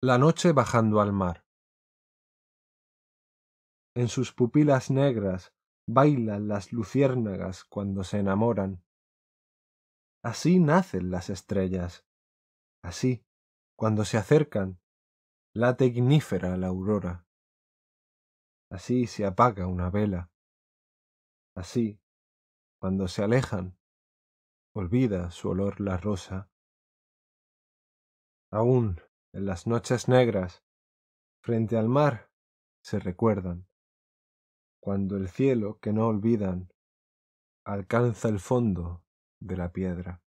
La noche bajando al mar. En sus pupilas negras bailan las luciérnagas cuando se enamoran. Así nacen las estrellas. Así, cuando se acercan, late ignífera la aurora. Así se apaga una vela. Así, cuando se alejan, olvida su olor la rosa. Aún en las noches negras, frente al mar, se recuerdan, cuando el cielo que no olvidan alcanza el fondo de la piedra.